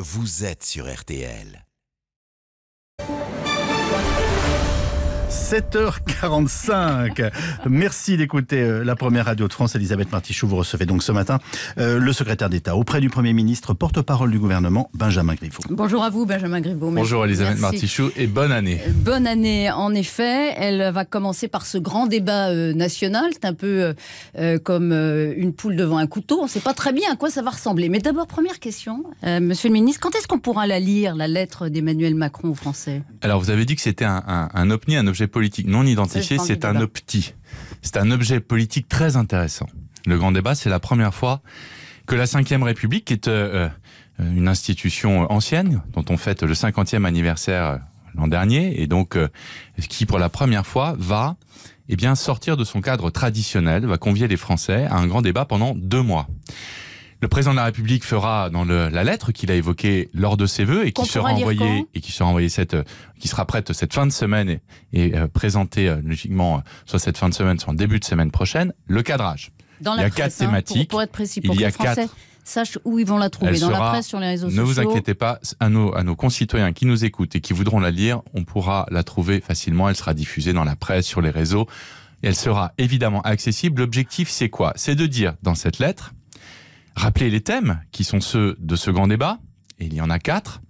Vous êtes sur RTL. 7h45. Merci d'écouter euh, la première radio de France. Elisabeth Martichoux, vous recevez donc ce matin euh, le secrétaire d'État auprès du Premier ministre, porte-parole du gouvernement, Benjamin Griveaux. Bonjour à vous, Benjamin Griveaux. Bonjour Elisabeth Martichoux et bonne année. Bonne année, en effet. Elle va commencer par ce grand débat euh, national. C'est un peu comme une poule devant un couteau. On ne sait pas très bien à quoi ça va ressembler. Mais d'abord, première question, monsieur le ministre, quand est-ce qu'on pourra la lire, la lettre d'Emmanuel Macron aux Français Alors, vous avez dit que c'était un, opni un, politique non identifié, c'est un opti. C'est un objet politique très intéressant. Le grand débat, c'est la première fois que la Ve République, qui est euh, euh, une institution ancienne, dont on fête le 50e anniversaire euh, l'an dernier, et donc qui, pour la première fois, va eh bien, sortir de son cadre traditionnel, va convier les Français à un grand débat pendant deux mois. Le président de la République fera dans la lettre qu'il a évoquée lors de ses vœux et qui sera envoyée et qui sera envoyée cette, euh, qui sera prête cette fin de semaine et, euh, présentée euh, logiquement soit cette fin de semaine, soit en début de semaine prochaine, le cadrage. Dans il y a quatre hein, thématiques. Pour, être précis, pour que les Français sachent où ils vont la trouver. dans la presse, sur les réseaux sociaux. Ne vous inquiétez pas, à nos, à nos concitoyens qui nous écoutent et qui voudront la lire, on pourra la trouver facilement. Elle sera diffusée dans la presse, sur les réseaux. Elle sera évidemment accessible. L'objectif, c'est quoi C'est de dire dans cette lettre Rappelez les thèmes qui sont ceux de ce grand débat, et il y en a quatre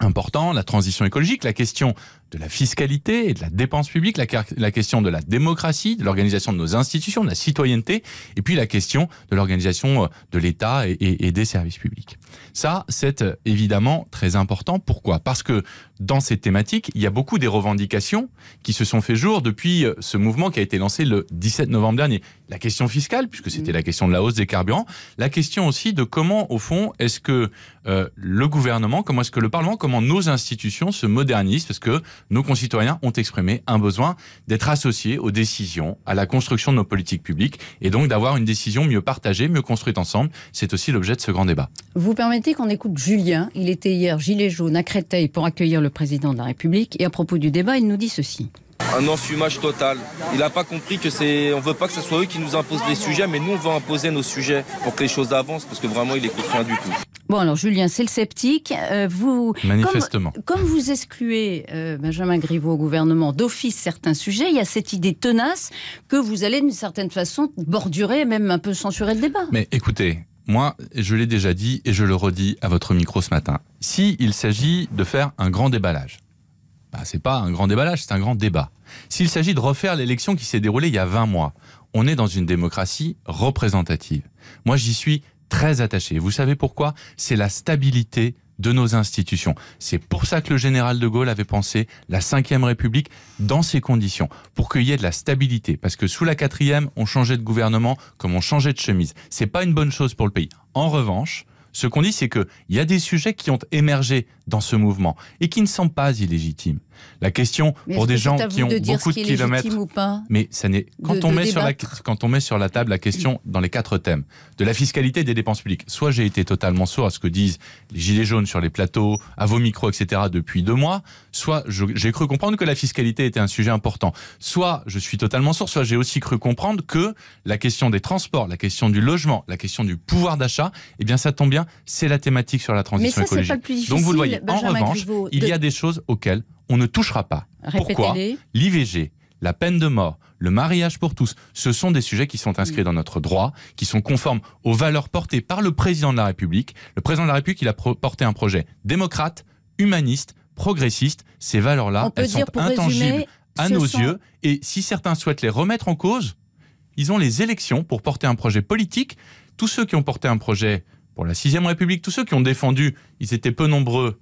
importants, la transition écologique, la question de la fiscalité et de la dépense publique, la, la question de la démocratie, de l'organisation de nos institutions, de la citoyenneté, et puis la question de l'organisation euh, de l'État et, des services publics. Ça, c'est euh, évidemment très important. Pourquoi Parce que dans ces thématiques, il y a beaucoup des revendications qui se sont fait jour depuis euh, ce mouvement qui a été lancé le 17 novembre dernier. La question fiscale, puisque mmh. c'était la question de la hausse des carburants, la question aussi de comment, au fond, est-ce que le gouvernement, comment est-ce que le Parlement, comment nos institutions se modernisent, parce que nos concitoyens ont exprimé un besoin d'être associés aux décisions, à la construction de nos politiques publiques et donc d'avoir une décision mieux partagée, mieux construite ensemble. C'est aussi l'objet de ce grand débat. Vous permettez qu'on écoute Julien. Il était hier gilet jaune à Créteil pour accueillir le président de la République et à propos du débat, il nous dit ceci un enfumage total. Il n'a pas compris que c'est, on veut pas que ce soit eux qui nous imposent les sujets, mais nous on veut imposer nos sujets pour que les choses avancent, parce que vraiment il est rien du tout. Bon alors Julien, c'est le sceptique. Euh, vous, manifestement, comme, vous excluez euh, Benjamin Griveaux au gouvernement d'office certains sujets, il y a cette idée tenace que vous allez d'une certaine façon bordurer, même un peu censurer le débat. Mais écoutez, moi, je l'ai déjà dit et je le redis à votre micro ce matin. Si il s'agit de faire un grand déballage, bah, c'est pas un grand déballage, c'est un grand débat. S'il s'agit de refaire l'élection qui s'est déroulée il y a 20 mois, on est dans une démocratie représentative. Moi, j'y suis très attaché. Vous savez pourquoi C'est la stabilité de nos institutions. C'est pour ça que le général de Gaulle avait pensé la Ve République dans ces conditions, pour qu'il y ait de la stabilité. Parce que sous la quatrième, on changeait de gouvernement comme on changeait de chemise. C'est pas une bonne chose pour le pays. En revanche, ce qu'on dit, c'est qu'il y a des sujets qui ont émergé dans ce mouvement et qui ne sont pas illégitimes. La question pour des gens qui ont beaucoup de kilomètres, mais ça n'est quand on met sur la quand on met sur la table la question dans les quatre thèmes de la fiscalité et des dépenses publiques. Soit j'ai été totalement sourd à ce que disent les gilets jaunes sur les plateaux, à vos micros, etc. depuis deux mois. Soit j'ai cru comprendre que la fiscalité était un sujet important. Soit je suis totalement sourd. Soit j'ai aussi cru comprendre que la question des transports, la question du logement, la question du pouvoir d'achat, eh bien ça tombe bien c'est la thématique sur la transition écologique. Donc vous le voyez, en revanche, il y a des choses auxquelles on ne touchera pas. Pourquoi L'IVG, la peine de mort, le mariage pour tous, ce sont des sujets qui sont inscrits dans notre droit, qui sont conformes aux valeurs portées par le président de la République. Le président de la République, il a porté un projet démocrate, humaniste, progressiste. Ces valeurs-là, elles sont intangibles à nos yeux. Et si certains souhaitent les remettre en cause, ils ont les élections pour porter un projet politique. Tous ceux qui ont porté un projet pour la Sixième République, tous ceux qui ont défendu, ils étaient peu nombreux,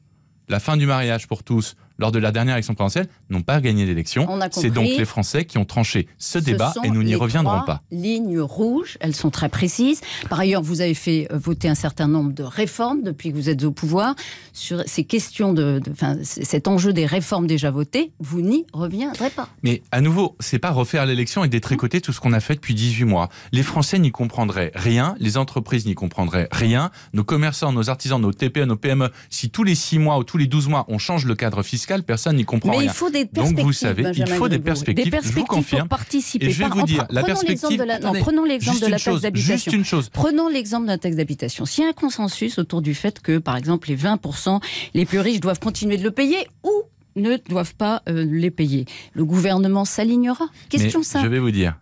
la fin du mariage pour tous, lors de la dernière élection présidentielle, n'ont pas gagné l'élection. C'est donc les Français qui ont tranché ce, débat et nous n'y reviendrons pas. Lignes rouges, elles sont très précises. Par ailleurs, vous avez fait voter un certain nombre de réformes depuis que vous êtes au pouvoir. Sur ces questions de, cet enjeu des réformes déjà votées, vous n'y reviendrez pas. Mais à nouveau, c'est pas refaire l'élection et détricoter tout ce qu'on a fait depuis 18 mois. Les Français n'y comprendraient rien, les entreprises n'y comprendraient rien, nos commerçants, nos artisans, nos TPE, nos PME, si tous les 6 mois ou tous les 12 mois on change le cadre fiscal personne n'y comprend rien. Donc vous savez, il faut des perspectives. je vous confirme. Pour participer. Et je vais vous dire, la prenons l'exemple de la taxe d'habitation. une chose. Prenons l'exemple la taxe d'habitation. S'il y a un consensus autour du fait que, par exemple, les 20% les plus riches doivent continuer de le payer ou ne doivent pas euh, les payer. Le gouvernement s'alignera Question simple. Je vais vous dire.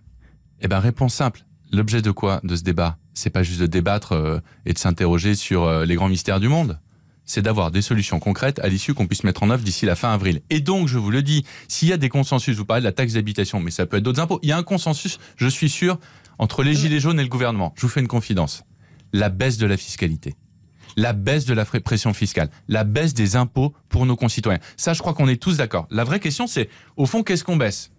Eh bien, réponse simple. L'objet de quoi de ce débat C'est pas juste de débattre euh, et de s'interroger sur euh, les grands mystères du monde c'est d'avoir des solutions concrètes à l'issue qu'on puisse mettre en œuvre d'ici la fin avril. Et donc, je vous le dis, s'il y a des consensus, vous parlez de la taxe d'habitation, mais ça peut être d'autres impôts, il y a un consensus, je suis sûr, entre les Gilets jaunes et le gouvernement. Je vous fais une confidence. La baisse de la fiscalité la baisse de la pression fiscale, la baisse des impôts pour nos concitoyens. Ça, je crois qu'on est tous d'accord. La vraie question, c'est au fond, qu'est-ce qu'on baisse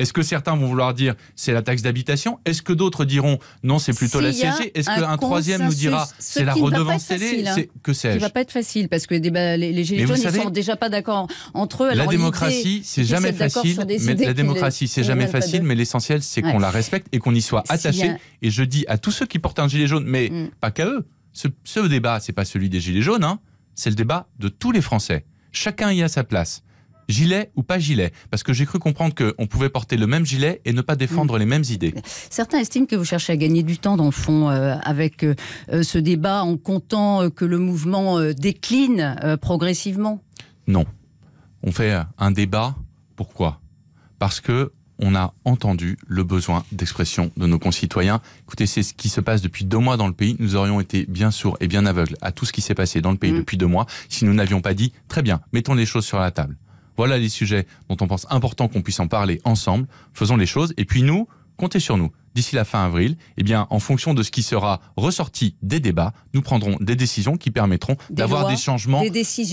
est-ce que certains vont vouloir dire c'est la taxe d'habitation Est-ce que d'autres diront non, c'est plutôt la CSG Est-ce qu'un troisième nous dira c'est la redevance télé hein. Que sais va pas être facile parce que les, les, les gilets jaunes ne sont déjà pas d'accord entre eux. la démocratie, c'est jamais facile. Mais la démocratie, c'est jamais facile, mais l'essentiel, c'est qu'on la respecte et qu'on y soit attaché. Et je dis à tous ceux qui portent un gilet jaune, mais mm. pas qu'à eux. Ce, ce débat, c'est pas celui des gilets jaunes, hein. c'est le débat de tous les Français. Chacun y a sa place gilet ou pas gilet Parce que j'ai cru comprendre qu'on pouvait porter le même gilet et ne pas défendre mm. les mêmes idées. Certains estiment que vous cherchez à gagner du temps, dans le fond, euh, avec euh, euh, ce débat en comptant que le mouvement décline progressivement. Non. On fait un débat. Pourquoi Parce que on a entendu le besoin d'expression de nos concitoyens. Écoutez, c'est ce qui se passe depuis deux mois dans le pays. Nous aurions été bien sourds et bien aveugles à tout ce qui s'est passé dans le pays mm. depuis deux mois si nous n'avions pas dit très bien, mettons les choses sur la table. Voilà les sujets dont on pense important qu'on puisse en parler ensemble. Faisons les choses. Et puis nous, comptez sur nous. D'ici la fin avril, eh bien, en fonction de ce qui sera ressorti des débats, nous prendrons des décisions qui permettront d'avoir des changements,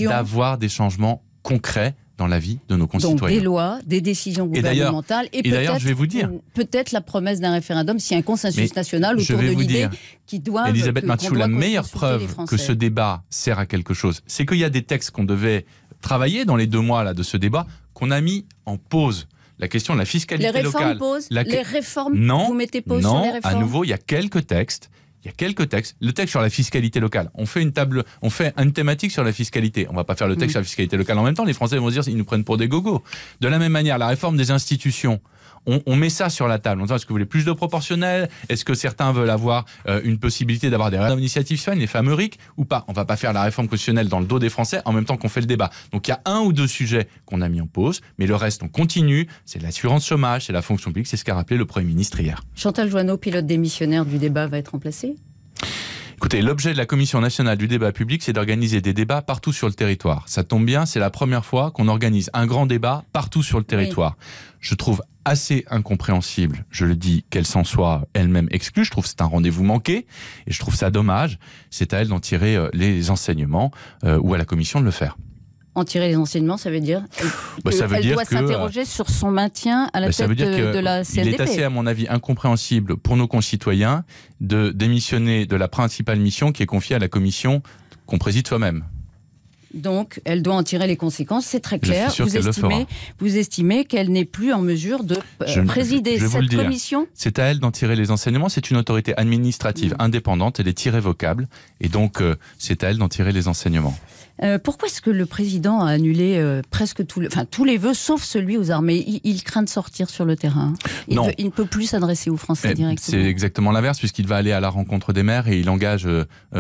d'avoir des, changements concrets dans la vie de nos concitoyens. des lois, des décisions gouvernementales et, peut-être la promesse d'un référendum si un consensus national autour de l'idée qui doit euh, Elisabeth la meilleure preuve que ce débat sert à quelque chose, c'est qu'il y a des textes qu'on devait travaillé dans les deux mois là, de ce débat qu'on a mis en pause la question de la fiscalité locale. Les réformes, non, vous mettez pause sur les réformes. à nouveau, il y a quelques textes. Il y a quelques textes. Le texte sur la fiscalité locale. On fait une table, on fait une thématique sur la fiscalité. On va pas faire le texte sur la fiscalité locale en même temps. Les Français vont dire ils nous prennent pour des gogos. De la même manière, la réforme des institutions on, met ça sur la table. On dit, est-ce que vous voulez plus de proportionnel Est-ce que certains veulent avoir euh, une possibilité d'avoir des initiatives soignées, les fameux RIC, ou pas On va pas faire la réforme constitutionnelle dans le dos des Français en même temps qu'on fait le débat. Donc il y a un ou deux sujets qu'on a mis en pause, mais le reste, on continue. C'est l'assurance chômage, c'est la fonction publique, c'est ce qu'a rappelé le Premier ministre hier. Chantal Joanneau, pilote démissionnaire du débat, va être remplacée Écoutez, l'objet de la Commission nationale du débat public, c'est d'organiser des débats partout sur le territoire. Ça tombe bien, c'est la première fois qu'on organise un grand débat partout sur le territoire. Je trouve assez incompréhensible, je le dis, qu'elle s'en soit elle-même exclue. Je trouve que c'est un rendez-vous manqué et je trouve ça dommage. C'est à elle d'en tirer euh, les enseignements euh, ou à la Commission de le faire en tirer les enseignements, ça veut dire bah, doit s'interroger sur son maintien à la bah, tête de, la CNDP. Il est assez, à mon avis, incompréhensible pour nos concitoyens de démissionner de la principale mission qui est confiée à la commission qu'on préside soi-même. Donc, elle doit en tirer les conséquences. C'est très clair. Vous estimez, vous estimez qu'elle n'est plus en mesure de euh, présider cette commission C'est à elle d'en tirer les enseignements. C'est une autorité administrative mm. indépendante. Elle est irrévocable. Et donc, euh, c'est à elle d'en tirer les enseignements. Euh, pourquoi est-ce que le président a annulé presque tout le, tous les vœux, sauf celui aux armées il, craint de sortir sur le terrain. Il, ne peut plus s'adresser aux Français eh, directement. C'est exactement l'inverse, puisqu'il va aller à la rencontre des maires et il engage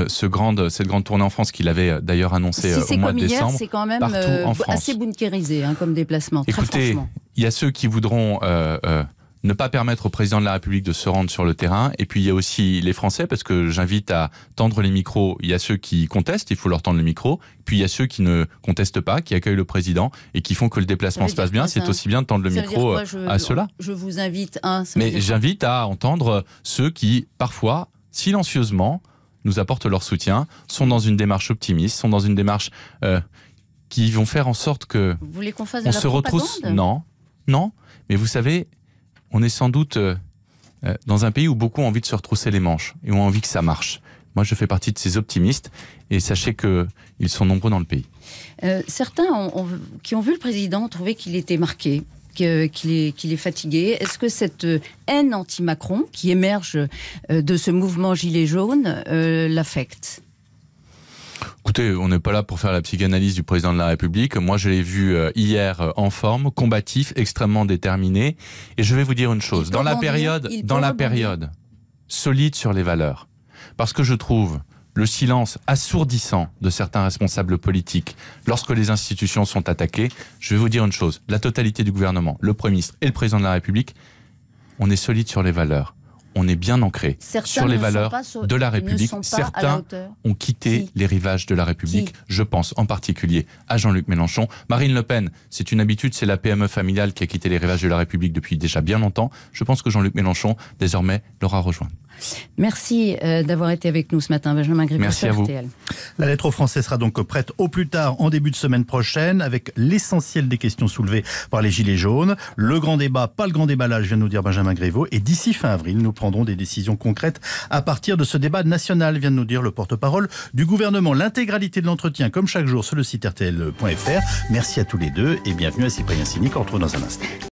ce grande, cette grande tournée en France qu'il avait d'ailleurs annoncée au mois mois C'est quand même euh, assez bunkérisé hein, comme déplacement. Écoutez, il y a ceux qui voudront euh, euh, ne pas permettre au président de la République de se rendre sur le terrain. Et puis il y a aussi les Français, parce que j'invite à tendre les micros. Il y a ceux qui contestent, il faut leur tendre le micro. Puis il y a ceux qui ne contestent pas, qui accueillent le président et qui font que le déplacement se passe bien. C'est aussi bien de tendre le micro à ceux-là. Je vous invite hein, Mais j'invite à entendre ceux qui, parfois, silencieusement, nous apportent leur soutien, sont dans une démarche optimiste, sont dans une démarche euh, qui vont faire en sorte que vous qu'on on se retrousse non, non, mais vous savez, on est sans doute euh, euh, dans un pays où beaucoup ont envie de se retrousser les manches et ont envie que ça marche. Moi, je fais partie de ces optimistes et sachez qu'ils sont nombreux dans le pays. certains qui ont vu le président trouvé qu'il était marqué qu'il est, fatigué Est-ce que cette euh, haine anti-Macron qui émerge euh, de ce mouvement gilet jaune euh, l'affecte Écoutez, on n'est pas là pour faire la psychanalyse du président de la République. Moi, je l'ai vu hier en forme, combatif, extrêmement déterminé. Et je vais vous dire une chose. Dans la période, dans la période solide sur les valeurs, parce que je trouve le silence assourdissant de certains responsables politiques lorsque les institutions sont attaquées, je vais vous dire une chose, la totalité du gouvernement, le Premier ministre et le Président de la République, on est solide sur les valeurs on est bien ancré sur les valeurs de la République. Certains ont quitté les rivages de la République. je pense en particulier à Jean-Luc Mélenchon. Marine Le Pen, c'est une habitude, c'est la PME familiale qui a quitté les rivages de la République depuis déjà bien longtemps. Je pense que Jean-Luc Mélenchon, désormais, l'aura rejoint. Merci euh, d'avoir été avec nous ce matin, Benjamin Merci à vous. La lettre aux Français sera donc prête au plus tard en début de semaine prochaine avec l'essentiel des questions soulevées par les Gilets jaunes. Le grand débat, pas le grand déballage, vient de nous dire Benjamin Grévaux. Et d'ici fin avril, nous prendrons des décisions concrètes à partir de ce débat national, vient de nous dire le porte-parole du gouvernement. L'intégralité de l'entretien, comme chaque jour, sur le site RTL.fr. Merci à tous les deux et bienvenue à Cyprien Sini qu'on retrouve dans un instant.